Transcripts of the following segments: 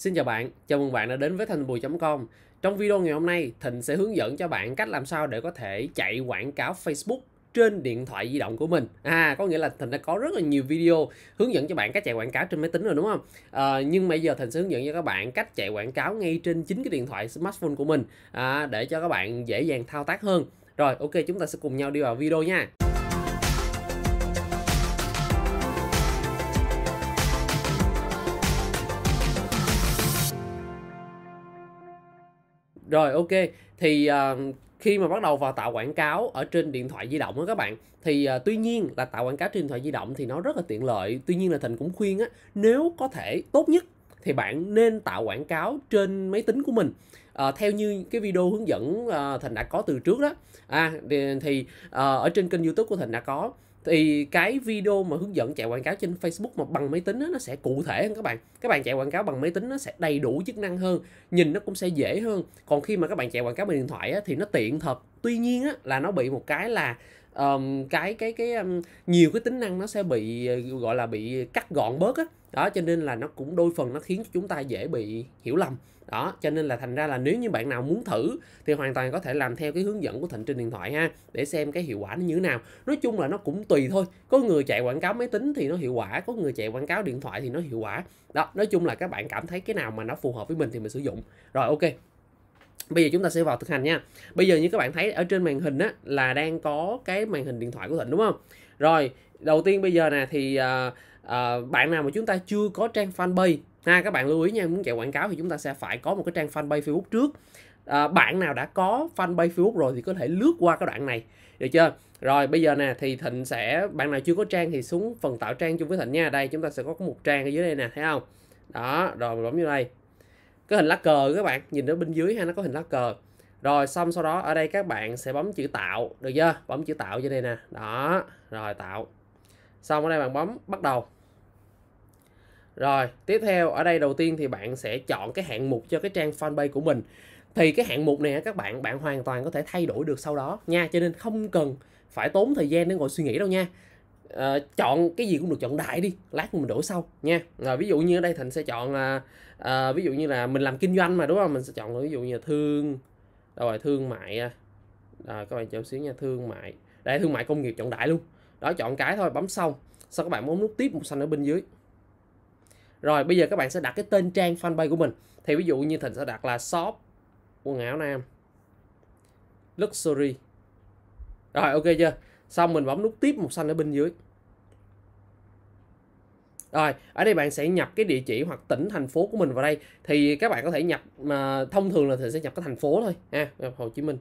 Xin chào bạn, chào mừng bạn đã đến với Thành Bùi.com Trong video ngày hôm nay, Thịnh sẽ hướng dẫn cho bạn cách làm sao để có thể chạy quảng cáo Facebook trên điện thoại di động của mình à có nghĩa là thịnh đã có rất là nhiều video hướng dẫn cho bạn cách chạy quảng cáo trên máy tính rồi đúng không à, nhưng bây giờ thịnh sẽ hướng dẫn cho các bạn cách chạy quảng cáo ngay trên chính cái điện thoại smartphone của mình à, để cho các bạn dễ dàng thao tác hơn rồi ok chúng ta sẽ cùng nhau đi vào video nha Rồi ok, thì uh, khi mà bắt đầu vào tạo quảng cáo ở trên điện thoại di động á các bạn thì uh, tuy nhiên là tạo quảng cáo trên điện thoại di động thì nó rất là tiện lợi. Tuy nhiên là Thịnh cũng khuyên á nếu có thể tốt nhất thì bạn nên tạo quảng cáo trên máy tính của mình à, theo như cái video hướng dẫn à, thành đã có từ trước đó à thì, thì à, ở trên kênh youtube của thành đã có thì cái video mà hướng dẫn chạy quảng cáo trên Facebook mà bằng máy tính đó, nó sẽ cụ thể hơn các bạn các bạn chạy quảng cáo bằng máy tính nó sẽ đầy đủ chức năng hơn nhìn nó cũng sẽ dễ hơn còn khi mà các bạn chạy quảng cáo bằng điện thoại á, thì nó tiện thật tuy nhiên á, là nó bị một cái là um, cái cái cái um, nhiều cái tính năng nó sẽ bị ờ, gọi là bị cắt gọn bớt á đó cho nên là nó cũng đôi phần nó khiến chúng ta dễ bị hiểu lầm đó cho nên là thành ra là nếu như bạn nào muốn thử thì hoàn toàn có thể làm theo cái hướng dẫn của thịnh trên điện thoại ha để xem cái hiệu quả nó như thế nào nói chung là nó cũng tùy thôi có người chạy quảng cáo máy tính thì nó hiệu quả có người chạy quảng cáo điện thoại thì nó hiệu quả đó nói chung là các bạn cảm thấy cái nào mà nó phù hợp với mình thì mình sử dụng rồi ok bây giờ chúng ta sẽ vào thực hành nha bây giờ như các bạn thấy ở trên màn hình á là đang có cái màn hình điện thoại của thịnh đúng không rồi đầu tiên bây giờ nè thì uh, uh, bạn nào mà chúng ta chưa có trang fanpage ha các bạn lưu ý nha muốn chạy quảng cáo thì chúng ta sẽ phải có một cái trang fanpage facebook trước à, bạn nào đã có fanpage Facebook rồi thì có thể lướt qua cái đoạn này được chưa rồi bây giờ nè thì Thịnh sẽ bạn nào chưa có trang thì xuống phần tạo trang chung với Thịnh nha đây chúng ta sẽ có một trang ở dưới đây nè thấy không đó rồi bấm vô đây cái hình lá cờ các bạn nhìn ở bên dưới ha nó có hình lá cờ rồi xong sau đó ở đây các bạn sẽ bấm chữ tạo được chưa bấm chữ tạo trên đây nè đó rồi tạo xong ở đây bạn bấm bắt đầu rồi tiếp theo ở đây đầu tiên thì bạn sẽ chọn cái hạng mục cho cái trang fanpage của mình thì cái hạng mục này các bạn bạn hoàn toàn có thể thay đổi được sau đó nha cho nên không cần phải tốn thời gian để ngồi suy nghĩ đâu nha à, chọn cái gì cũng được chọn đại đi lát mình đổi sau nha rồi ví dụ như ở đây thành sẽ chọn à, à, ví dụ như là mình làm kinh doanh mà đúng không mình sẽ chọn ví dụ như là thương rồi thương mại à, các bạn chọn xíu nha thương mại đây thương mại công nghiệp chọn đại luôn đó chọn cái thôi bấm xong sau các bạn muốn nút tiếp màu xanh ở bên dưới rồi bây giờ các bạn sẽ đặt cái tên trang fanpage của mình thì ví dụ như thịnh sẽ đặt là shop quần áo nam luxury rồi ok chưa xong mình bấm nút tiếp màu xanh ở bên dưới rồi, ở đây bạn sẽ nhập cái địa chỉ hoặc tỉnh thành phố của mình vào đây thì các bạn có thể nhập mà thông thường là thì sẽ nhập cái thành phố thôi à, ha, Hồ Chí Minh.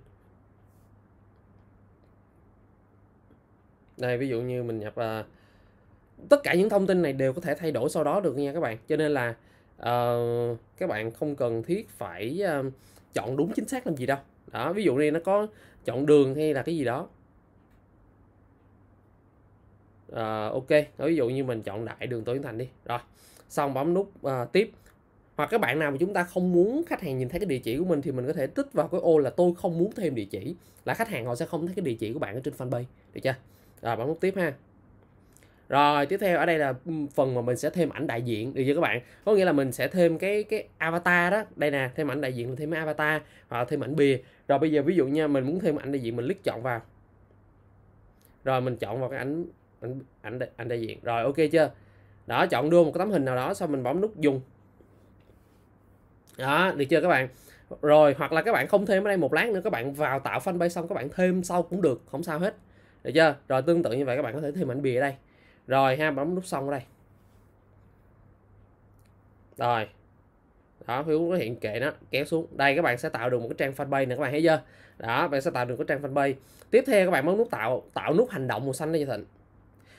Đây ví dụ như mình nhập uh, tất cả những thông tin này đều có thể thay đổi sau đó được nha các bạn. Cho nên là uh, các bạn không cần thiết phải uh, chọn đúng chính xác làm gì đâu. Đó, ví dụ như nó có chọn đường hay là cái gì đó à, ok ví dụ như mình chọn đại đường Tô Hiến Thành đi rồi xong bấm nút à, tiếp hoặc các bạn nào mà chúng ta không muốn khách hàng nhìn thấy cái địa chỉ của mình thì mình có thể tích vào cái ô là tôi không muốn thêm địa chỉ là khách hàng họ sẽ không thấy cái địa chỉ của bạn ở trên fanpage được chưa rồi bấm nút tiếp ha rồi tiếp theo ở đây là phần mà mình sẽ thêm ảnh đại diện được chưa các bạn có nghĩa là mình sẽ thêm cái cái avatar đó đây nè thêm ảnh đại diện thêm avatar hoặc thêm ảnh bìa rồi bây giờ ví dụ nha mình muốn thêm ảnh đại diện mình click chọn vào rồi mình chọn vào cái ảnh anh anh anh đại diện rồi ok chưa đó chọn đưa một cái tấm hình nào đó xong mình bấm nút dùng đó được chưa các bạn rồi hoặc là các bạn không thêm ở đây một lát nữa các bạn vào tạo fanpage xong các bạn thêm sau cũng được không sao hết được chưa rồi tương tự như vậy các bạn có thể thêm ảnh bìa đây rồi ha bấm nút xong ở đây rồi đó phiếu nó hiện kệ nó kéo xuống đây các bạn sẽ tạo được một cái trang fanpage này các bạn thấy chưa đó bạn sẽ tạo được cái trang fanpage tiếp theo các bạn bấm nút tạo tạo nút hành động màu xanh đây cho thịnh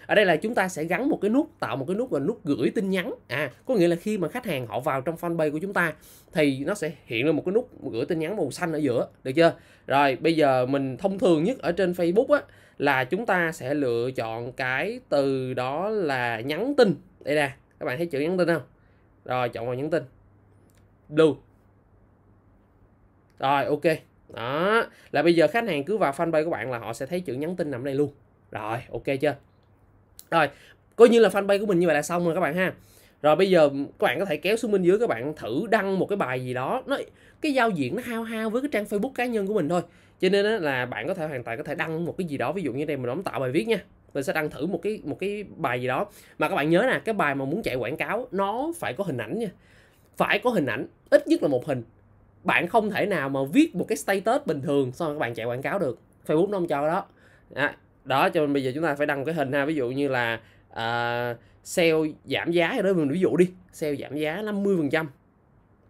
ở đây là chúng ta sẽ gắn một cái nút tạo một cái nút là nút gửi tin nhắn à có nghĩa là khi mà khách hàng họ vào trong fanpage của chúng ta thì nó sẽ hiện lên một cái nút gửi tin nhắn màu xanh ở giữa được chưa rồi bây giờ mình thông thường nhất ở trên facebook á là chúng ta sẽ lựa chọn cái từ đó là nhắn tin đây nè các bạn thấy chữ nhắn tin không rồi chọn vào nhắn tin blue rồi ok đó là bây giờ khách hàng cứ vào fanpage của bạn là họ sẽ thấy chữ nhắn tin nằm đây luôn rồi ok chưa rồi coi như là fanpage của mình như vậy là xong rồi các bạn ha rồi bây giờ các bạn có thể kéo xuống bên dưới các bạn thử đăng một cái bài gì đó nó cái giao diện nó hao hao với cái trang facebook cá nhân của mình thôi cho nên là bạn có thể hoàn toàn có thể đăng một cái gì đó ví dụ như đây mình đóng tạo bài viết nha mình sẽ đăng thử một cái một cái bài gì đó mà các bạn nhớ nè cái bài mà muốn chạy quảng cáo nó phải có hình ảnh nha phải có hình ảnh ít nhất là một hình bạn không thể nào mà viết một cái status bình thường xong rồi các bạn chạy quảng cáo được facebook nó không cho đó à, đó cho nên bây giờ chúng ta phải đăng cái hình ha ví dụ như là uh, sale giảm giá đó mình ví dụ đi sale giảm giá 50 phần trăm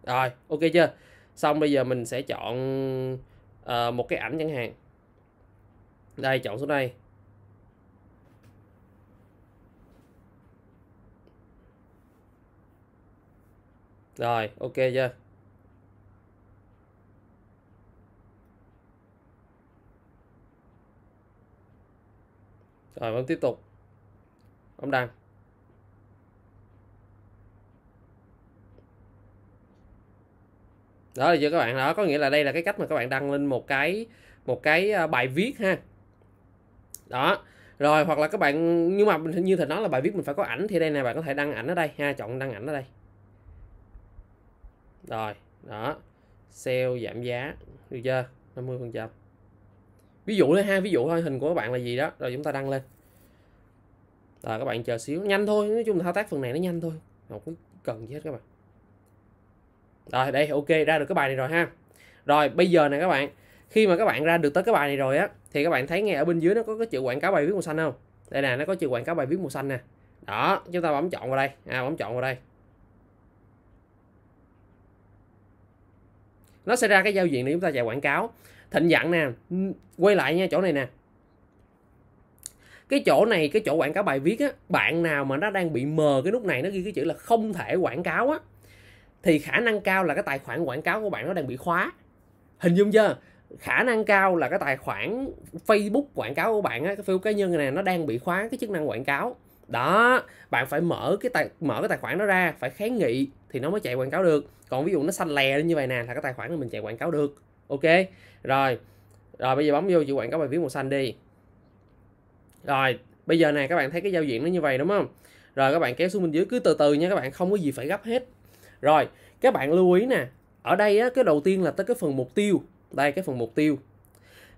rồi ok chưa xong bây giờ mình sẽ chọn uh, một cái ảnh chẳng hạn đây chọn số đây rồi ok chưa rồi vẫn tiếp tục bấm đăng đó là chưa các bạn đó có nghĩa là đây là cái cách mà các bạn đăng lên một cái một cái à, bài viết ha đó rồi hoặc là các bạn nhưng mà như thầy nói là bài viết mình phải có ảnh thì đây nè bạn có thể đăng ảnh ở đây ha chọn đăng ảnh ở đây rồi đó sale giảm giá được chưa 50 phần trăm ví dụ đấy ha ví dụ thôi hình của các bạn là gì đó rồi chúng ta đăng lên rồi các bạn chờ xíu nhanh thôi nói chung là thao tác phần này nó nhanh thôi không cần gì hết các bạn rồi đây ok ra được cái bài này rồi ha rồi bây giờ này các bạn khi mà các bạn ra được tới cái bài này rồi á thì các bạn thấy ngay ở bên dưới nó có cái chữ quảng cáo bài viết màu xanh không đây nè nó có chữ quảng cáo bài viết màu xanh nè đó chúng ta bấm chọn vào đây à, bấm chọn vào đây nó sẽ ra cái giao diện để chúng ta chạy quảng cáo thịnh dặn nè quay lại nha chỗ này nè cái chỗ này cái chỗ quảng cáo bài viết á bạn nào mà nó đang bị mờ cái nút này nó ghi cái chữ là không thể quảng cáo á thì khả năng cao là cái tài khoản quảng cáo của bạn nó đang bị khóa hình dung chưa khả năng cao là cái tài khoản facebook quảng cáo của bạn á cái facebook cá nhân này nó đang bị khóa cái chức năng quảng cáo đó bạn phải mở cái tài mở cái tài khoản đó ra phải kháng nghị thì nó mới chạy quảng cáo được còn ví dụ nó xanh lè như vậy nè là cái tài khoản mình chạy quảng cáo được ok rồi rồi bây giờ bấm vô chữ quảng cáo bài viết màu xanh đi rồi bây giờ này các bạn thấy cái giao diện nó như vậy đúng không rồi các bạn kéo xuống bên dưới cứ từ từ nha các bạn không có gì phải gấp hết rồi các bạn lưu ý nè ở đây á, cái đầu tiên là tới cái phần mục tiêu đây cái phần mục tiêu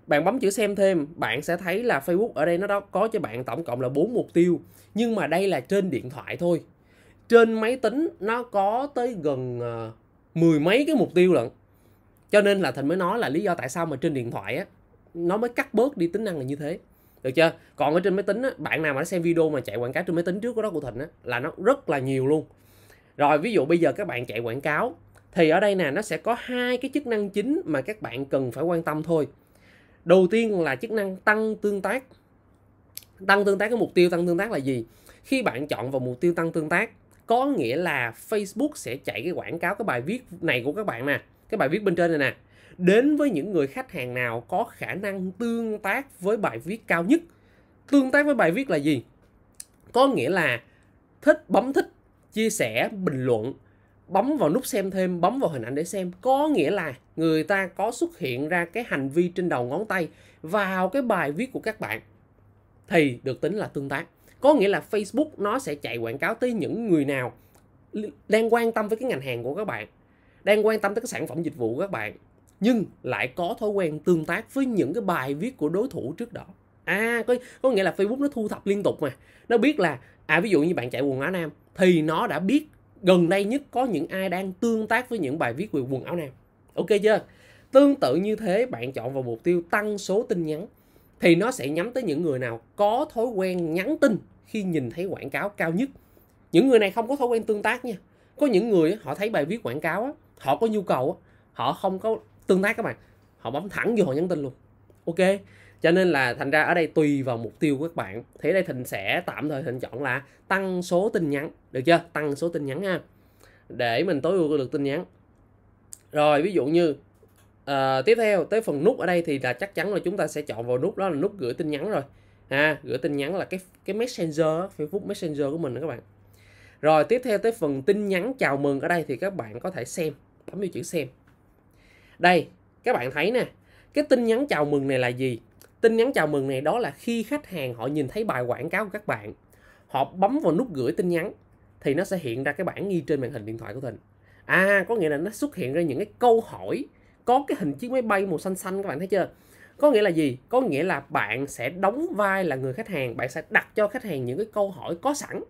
bạn bấm chữ xem thêm bạn sẽ thấy là Facebook ở đây nó đó có cho bạn tổng cộng là bốn mục tiêu nhưng mà đây là trên điện thoại thôi trên máy tính nó có tới gần uh, mười mấy cái mục tiêu lận cho nên là thành mới nói là lý do tại sao mà trên điện thoại á nó mới cắt bớt đi tính năng là như thế được chưa còn ở trên máy tính á, bạn nào mà đã xem video mà chạy quảng cáo trên máy tính trước của đó của thịnh á, là nó rất là nhiều luôn rồi ví dụ bây giờ các bạn chạy quảng cáo thì ở đây nè nó sẽ có hai cái chức năng chính mà các bạn cần phải quan tâm thôi đầu tiên là chức năng tăng tương tác tăng tương tác cái mục tiêu tăng tương tác là gì khi bạn chọn vào mục tiêu tăng tương tác có nghĩa là Facebook sẽ chạy cái quảng cáo cái bài viết này của các bạn nè cái bài viết bên trên này nè đến với những người khách hàng nào có khả năng tương tác với bài viết cao nhất tương tác với bài viết là gì có nghĩa là thích bấm thích chia sẻ bình luận bấm vào nút xem thêm bấm vào hình ảnh để xem có nghĩa là người ta có xuất hiện ra cái hành vi trên đầu ngón tay vào cái bài viết của các bạn thì được tính là tương tác có nghĩa là facebook nó sẽ chạy quảng cáo tới những người nào đang quan tâm với cái ngành hàng của các bạn đang quan tâm tới các sản phẩm dịch vụ của các bạn nhưng lại có thói quen tương tác với những cái bài viết của đối thủ trước đó à có, có nghĩa là facebook nó thu thập liên tục mà nó biết là à ví dụ như bạn chạy quần áo nam thì nó đã biết gần đây nhất có những ai đang tương tác với những bài viết về quần áo nam ok chưa tương tự như thế bạn chọn vào mục tiêu tăng số tin nhắn thì nó sẽ nhắm tới những người nào có thói quen nhắn tin khi nhìn thấy quảng cáo cao nhất những người này không có thói quen tương tác nha có những người họ thấy bài viết quảng cáo họ có nhu cầu họ không có tương tác các bạn họ bấm thẳng vô họ nhắn tin luôn ok cho nên là thành ra ở đây tùy vào mục tiêu của các bạn thế đây thịnh sẽ tạm thời thịnh chọn là tăng số tin nhắn được chưa tăng số tin nhắn ha để mình tối ưu được tin nhắn rồi ví dụ như uh, tiếp theo tới phần nút ở đây thì là chắc chắn là chúng ta sẽ chọn vào nút đó là nút gửi tin nhắn rồi ha gửi tin nhắn là cái cái messenger facebook messenger của mình đó các bạn rồi tiếp theo tới phần tin nhắn chào mừng ở đây thì các bạn có thể xem bấm vô chữ xem đây các bạn thấy nè cái tin nhắn chào mừng này là gì tin nhắn chào mừng này đó là khi khách hàng họ nhìn thấy bài quảng cáo của các bạn họ bấm vào nút gửi tin nhắn thì nó sẽ hiện ra cái bảng ghi trên màn hình điện thoại của thịnh à có nghĩa là nó xuất hiện ra những cái câu hỏi có cái hình chiếc máy bay màu xanh xanh các bạn thấy chưa có nghĩa là gì có nghĩa là bạn sẽ đóng vai là người khách hàng bạn sẽ đặt cho khách hàng những cái câu hỏi có sẵn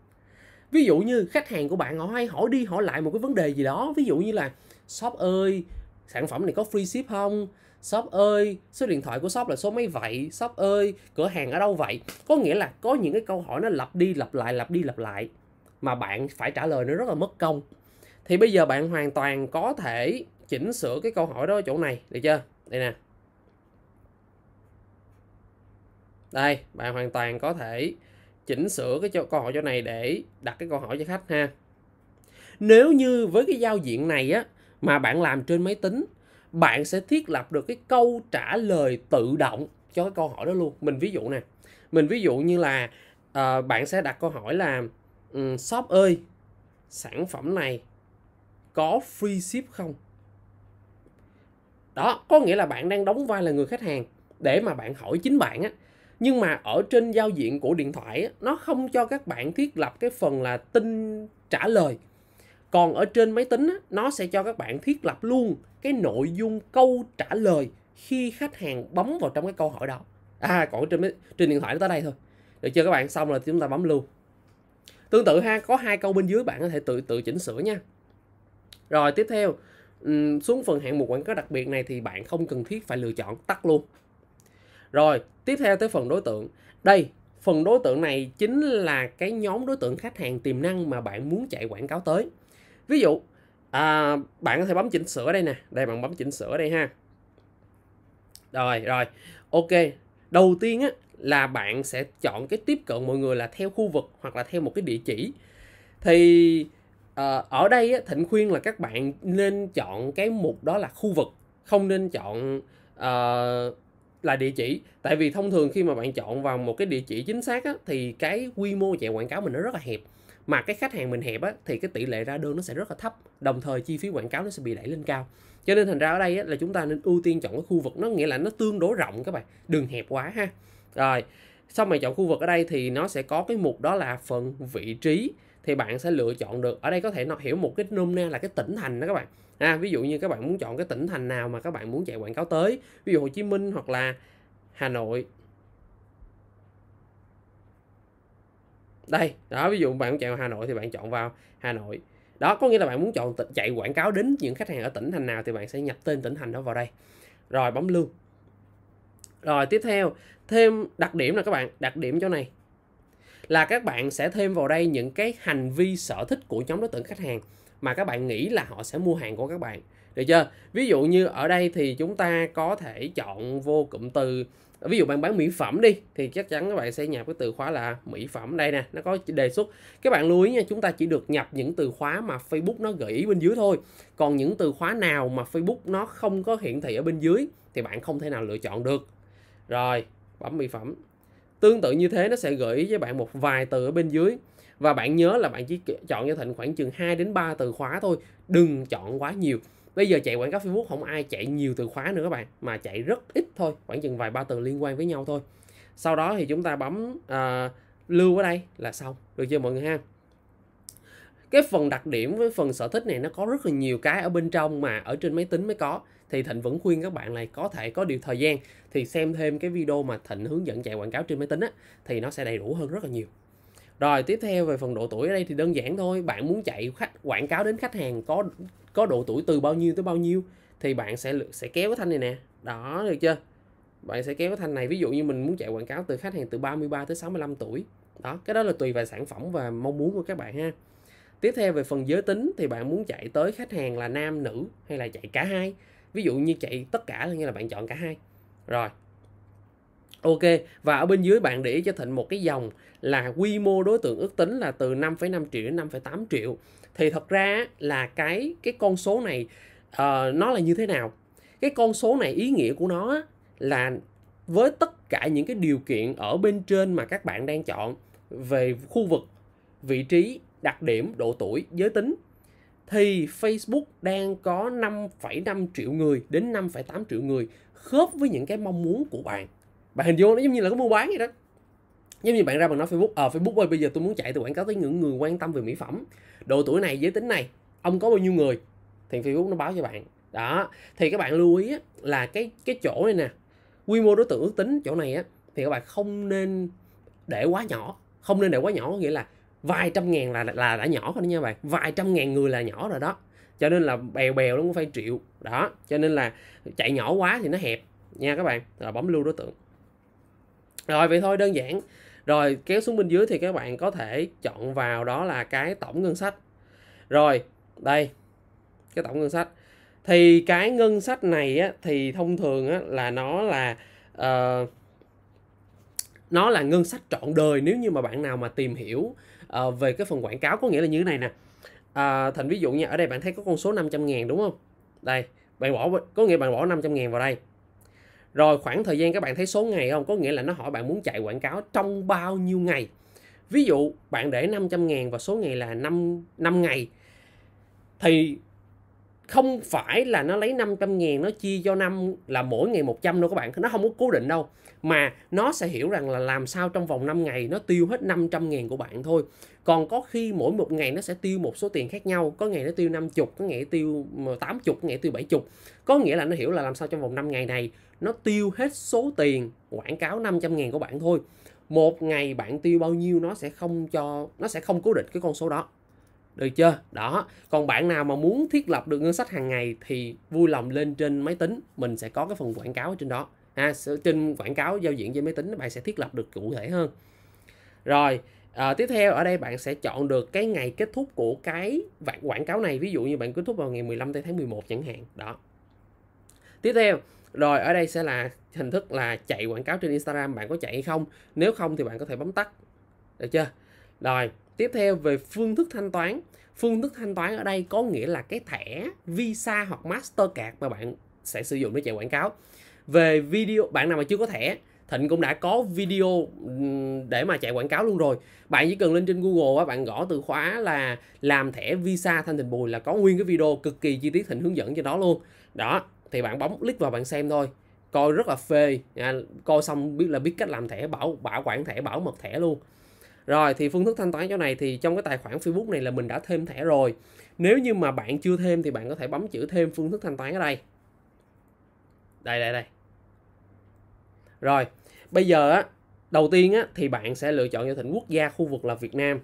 ví dụ như khách hàng của bạn họ hay hỏi đi hỏi lại một cái vấn đề gì đó ví dụ như là shop ơi sản phẩm này có free ship không shop ơi số điện thoại của shop là số mấy vậy shop ơi cửa hàng ở đâu vậy có nghĩa là có những cái câu hỏi nó lặp đi lặp lại lặp đi lặp lại mà bạn phải trả lời nó rất là mất công thì bây giờ bạn hoàn toàn có thể chỉnh sửa cái câu hỏi đó ở chỗ này được chưa đây nè đây bạn hoàn toàn có thể chỉnh sửa cái câu hỏi chỗ này để đặt cái câu hỏi cho khách ha nếu như với cái giao diện này á mà bạn làm trên máy tính bạn sẽ thiết lập được cái câu trả lời tự động cho cái câu hỏi đó luôn mình ví dụ nè mình ví dụ như là uh, bạn sẽ đặt câu hỏi là shop ơi sản phẩm này có free ship không đó có nghĩa là bạn đang đóng vai là người khách hàng để mà bạn hỏi chính bạn á nhưng mà ở trên giao diện của điện thoại á, nó không cho các bạn thiết lập cái phần là tin trả lời còn ở trên máy tính nó sẽ cho các bạn thiết lập luôn cái nội dung câu trả lời khi khách hàng bấm vào trong cái câu hỏi đó à còn trên trên điện thoại nó tới đây thôi được chưa các bạn xong rồi chúng ta bấm luôn tương tự ha có hai câu bên dưới bạn có thể tự tự chỉnh sửa nha rồi tiếp theo xuống phần hạng mục quảng cáo đặc biệt này thì bạn không cần thiết phải lựa chọn tắt luôn rồi tiếp theo tới phần đối tượng đây phần đối tượng này chính là cái nhóm đối tượng khách hàng tiềm năng mà bạn muốn chạy quảng cáo tới ví dụ à, bạn có thể bấm chỉnh sửa đây nè đây bạn bấm chỉnh sửa đây ha rồi rồi ok đầu tiên á là bạn sẽ chọn cái tiếp cận mọi người là theo khu vực hoặc là theo một cái địa chỉ thì à, ở đây á, thịnh khuyên là các bạn nên chọn cái mục đó là khu vực không nên chọn à, là địa chỉ tại vì thông thường khi mà bạn chọn vào một cái địa chỉ chính xác á, thì cái quy mô chạy quảng cáo mình nó rất là hẹp mà cái khách hàng mình hẹp á, thì cái tỷ lệ ra đơn nó sẽ rất là thấp đồng thời chi phí quảng cáo nó sẽ bị đẩy lên cao cho nên thành ra ở đây á, là chúng ta nên ưu tiên chọn cái khu vực nó nghĩa là nó tương đối rộng các bạn đừng hẹp quá ha rồi xong bạn chọn khu vực ở đây thì nó sẽ có cái mục đó là phần vị trí thì bạn sẽ lựa chọn được ở đây có thể nó hiểu một cái nôm na là cái tỉnh thành đó các bạn à, ví dụ như các bạn muốn chọn cái tỉnh thành nào mà các bạn muốn chạy quảng cáo tới ví dụ Hồ Chí Minh hoặc là Hà Nội đây đó ví dụ bạn chạy vào hà nội thì bạn chọn vào hà nội đó có nghĩa là bạn muốn chọn chạy quảng cáo đến những khách hàng ở tỉnh thành nào thì bạn sẽ nhập tên tỉnh thành đó vào đây rồi bấm lưu rồi tiếp theo thêm đặc điểm là các bạn đặc điểm chỗ này là các bạn sẽ thêm vào đây những cái hành vi sở thích của nhóm đối tượng khách hàng mà các bạn nghĩ là họ sẽ mua hàng của các bạn được chưa ví dụ như ở đây thì chúng ta có thể chọn vô cụm từ ví dụ bạn bán mỹ phẩm đi thì chắc chắn các bạn sẽ nhập cái từ khóa là mỹ phẩm đây nè nó có đề xuất các bạn lưu ý nha chúng ta chỉ được nhập những từ khóa mà facebook nó gợi ý bên dưới thôi còn những từ khóa nào mà facebook nó không có hiển thị ở bên dưới thì bạn không thể nào lựa chọn được rồi bấm mỹ phẩm tương tự như thế nó sẽ gợi ý với bạn một vài từ ở bên dưới và bạn nhớ là bạn chỉ chọn cho thịnh khoảng chừng 2 đến 3 từ khóa thôi đừng chọn quá nhiều bây giờ chạy quảng cáo facebook không ai chạy nhiều từ khóa nữa các bạn mà chạy rất ít thôi khoảng chừng vài ba từ liên quan với nhau thôi sau đó thì chúng ta bấm uh, lưu ở đây là xong được chưa mọi người ha cái phần đặc điểm với phần sở thích này nó có rất là nhiều cái ở bên trong mà ở trên máy tính mới có thì thịnh vẫn khuyên các bạn này có thể có điều thời gian thì xem thêm cái video mà thịnh hướng dẫn chạy quảng cáo trên máy tính á thì nó sẽ đầy đủ hơn rất là nhiều rồi tiếp theo về phần độ tuổi ở đây thì đơn giản thôi bạn muốn chạy khách quảng cáo đến khách hàng có có độ tuổi từ bao nhiêu tới bao nhiêu thì bạn sẽ sẽ kéo cái thanh này nè đó được chưa bạn sẽ kéo cái thanh này ví dụ như mình muốn chạy quảng cáo từ khách hàng từ 33 tới 65 tuổi đó cái đó là tùy vào sản phẩm và mong muốn của các bạn ha tiếp theo về phần giới tính thì bạn muốn chạy tới khách hàng là nam nữ hay là chạy cả hai ví dụ như chạy tất cả là như là bạn chọn cả hai rồi Ok, và ở bên dưới bạn để cho Thịnh một cái dòng là quy mô đối tượng ước tính là từ 5,5 triệu đến 5,8 triệu. Thì thật ra là cái cái con số này uh, nó là như thế nào? Cái con số này ý nghĩa của nó là với tất cả những cái điều kiện ở bên trên mà các bạn đang chọn về khu vực, vị trí, đặc điểm, độ tuổi, giới tính thì Facebook đang có 5,5 triệu người đến 5,8 triệu người khớp với những cái mong muốn của bạn bạn hình dung nó giống như là có mua bán vậy đó giống như bạn ra bằng nói facebook ờ à, facebook ơi bây giờ tôi muốn chạy từ quảng cáo tới những người quan tâm về mỹ phẩm độ tuổi này giới tính này ông có bao nhiêu người thì facebook nó báo cho bạn đó thì các bạn lưu ý là cái cái chỗ này nè quy mô đối tượng ước tính chỗ này á thì các bạn không nên để quá nhỏ không nên để quá nhỏ nghĩa là vài trăm ngàn là là đã nhỏ rồi đó nha bạn vài trăm ngàn người là nhỏ rồi đó cho nên là bèo bèo nó cũng phải triệu đó cho nên là chạy nhỏ quá thì nó hẹp nha các bạn rồi bấm lưu đối tượng rồi vậy thôi đơn giản rồi kéo xuống bên dưới thì các bạn có thể chọn vào đó là cái tổng ngân sách rồi đây cái tổng ngân sách thì cái ngân sách này á, thì thông thường á, là nó là uh, nó là ngân sách trọn đời nếu như mà bạn nào mà tìm hiểu uh, về cái phần quảng cáo có nghĩa là như thế này nè uh, thành ví dụ như ở đây bạn thấy có con số 500 ngàn đúng không đây bạn bỏ có nghĩa bạn bỏ 500 ngàn vào đây rồi khoảng thời gian các bạn thấy số ngày không? Có nghĩa là nó hỏi bạn muốn chạy quảng cáo trong bao nhiêu ngày. Ví dụ bạn để 500 ngàn và số ngày là 5, 5 ngày. Thì không phải là nó lấy 500 ngàn nó chia cho năm là mỗi ngày 100 đâu các bạn. Nó không có cố định đâu. Mà nó sẽ hiểu rằng là làm sao trong vòng 5 ngày nó tiêu hết 500 ngàn của bạn thôi còn có khi mỗi một ngày nó sẽ tiêu một số tiền khác nhau có ngày nó tiêu 50 có ngày tiêu 80 có ngày nó tiêu 70 ờ, có nghĩa là nó hiểu là làm sao trong vòng 5 ngày này nó tiêu hết số tiền quảng cáo 500 ngàn của bạn thôi một ngày bạn tiêu bao nhiêu nó sẽ không cho nó sẽ không cố định cái con số đó được chưa đó còn bạn nào mà muốn thiết lập được ngân sách hàng ngày thì vui lòng lên trên máy tính mình sẽ có cái phần quảng cáo ở trên đó ha à, trên quảng cáo giao diện trên máy tính bạn sẽ thiết lập được cụ thể hơn rồi À, tiếp theo ở đây bạn sẽ chọn được cái ngày kết thúc của cái quảng cáo này ví dụ như bạn kết thúc vào ngày 15 tháng 11 chẳng hạn đó tiếp theo rồi ở đây sẽ là hình thức là chạy quảng cáo trên Instagram bạn có chạy hay không nếu không thì bạn có thể bấm tắt được chưa rồi tiếp theo về phương thức thanh toán phương thức thanh toán ở đây có nghĩa là cái thẻ Visa hoặc Mastercard mà bạn sẽ sử dụng để chạy quảng cáo về video bạn nào mà chưa có thẻ Thịnh cũng đã có video ừ, để mà chạy quảng cáo luôn rồi. Bạn chỉ cần lên trên Google á, bạn gõ từ khóa là làm thẻ visa Thanh Thịnh Bùi là có nguyên cái video cực kỳ chi tiết Thịnh hướng dẫn cho đó luôn. Đó, thì bạn bấm click vào bạn xem thôi. Coi rất là phê, coi xong biết là biết cách làm thẻ bảo bảo quản thẻ, bảo mật thẻ luôn. Rồi thì phương thức thanh toán chỗ này thì trong cái tài khoản Facebook này là mình đã thêm thẻ rồi. Nếu như mà bạn chưa thêm thì bạn có thể bấm chữ thêm phương thức thanh toán ở đây. Đây đây đây rồi bây giờ á đầu tiên á thì bạn sẽ lựa chọn giao thịnh quốc gia khu vực là Việt Nam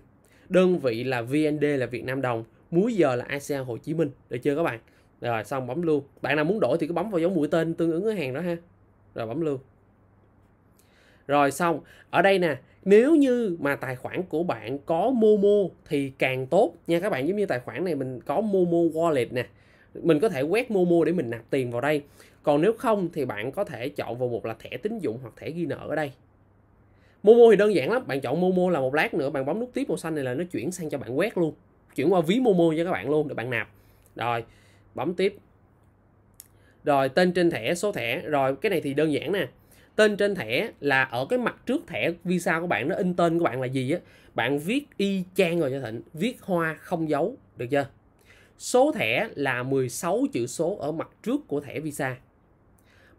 đơn vị là VND là Việt Nam đồng múi giờ là ASEAN Hồ Chí Minh được chưa các bạn rồi xong bấm luôn bạn nào muốn đổi thì cứ bấm vào dấu mũi tên tương ứng cái hàng đó ha rồi bấm luôn rồi xong ở đây nè nếu như mà tài khoản của bạn có Momo thì càng tốt nha các bạn giống như tài khoản này mình có Momo Wallet nè mình có thể quét Momo để mình nạp tiền vào đây còn nếu không thì bạn có thể chọn vào một là thẻ tín dụng hoặc thẻ ghi nợ ở đây Momo thì đơn giản lắm bạn chọn Momo là một lát nữa bạn bấm nút tiếp màu xanh này là nó chuyển sang cho bạn quét luôn chuyển qua ví Momo cho các bạn luôn để bạn nạp rồi bấm tiếp rồi tên trên thẻ số thẻ rồi cái này thì đơn giản nè tên trên thẻ là ở cái mặt trước thẻ visa của bạn nó in tên của bạn là gì á bạn viết y chang rồi cho thịnh viết hoa không dấu được chưa Số thẻ là 16 chữ số ở mặt trước của thẻ Visa.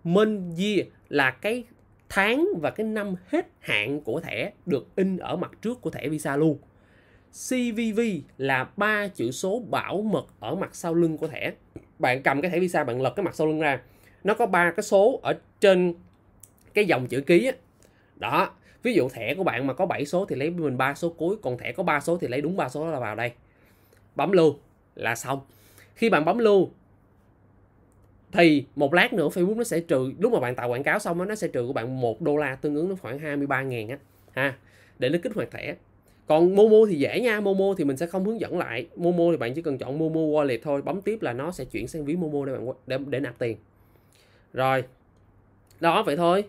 minh year là cái tháng và cái năm hết hạn của thẻ được in ở mặt trước của thẻ Visa luôn. CVV là ba chữ số bảo mật ở mặt sau lưng của thẻ. Bạn cầm cái thẻ Visa bạn lật cái mặt sau lưng ra, nó có ba cái số ở trên cái dòng chữ ký á. Đó, ví dụ thẻ của bạn mà có 7 số thì lấy mình ba số cuối, còn thẻ có ba số thì lấy đúng ba số đó là vào đây. Bấm lưu là xong khi bạn bấm lưu thì một lát nữa Facebook nó sẽ trừ lúc mà bạn tạo quảng cáo xong đó, nó sẽ trừ của bạn một đô la tương ứng nó khoảng 23 ngàn á ha để nó kích hoạt thẻ còn Momo thì dễ nha Momo thì mình sẽ không hướng dẫn lại Momo thì bạn chỉ cần chọn Momo Wallet thôi bấm tiếp là nó sẽ chuyển sang ví Momo để bạn để, để nạp tiền rồi đó vậy thôi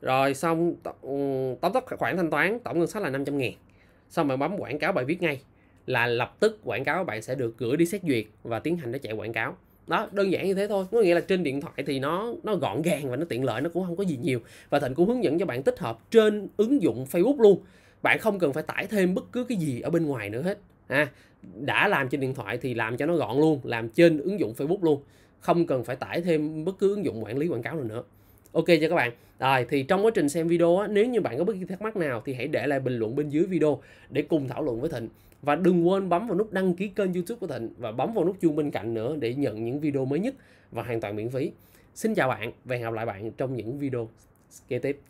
rồi xong tóm tắt khoản thanh toán tổng ngân sách là 500 ngàn xong bạn bấm quảng cáo bài viết ngay là lập tức quảng cáo của bạn sẽ được gửi đi xét duyệt và tiến hành để chạy quảng cáo đó đơn giản như thế thôi có nghĩa là trên điện thoại thì nó nó gọn gàng và nó tiện lợi nó cũng không có gì nhiều và thịnh cũng hướng dẫn cho bạn tích hợp trên ứng dụng facebook luôn bạn không cần phải tải thêm bất cứ cái gì ở bên ngoài nữa hết ha à, đã làm trên điện thoại thì làm cho nó gọn luôn làm trên ứng dụng facebook luôn không cần phải tải thêm bất cứ ứng dụng quản lý quảng cáo nào nữa ok cho các bạn rồi thì trong quá trình xem video á, nếu như bạn có bất kỳ thắc mắc nào thì hãy để lại bình luận bên dưới video để cùng thảo luận với thịnh và đừng quên bấm vào nút đăng ký kênh youtube của Thịnh và bấm vào nút chuông bên cạnh nữa để nhận những video mới nhất và hoàn toàn miễn phí xin chào bạn và hẹn gặp lại bạn trong những video kế tiếp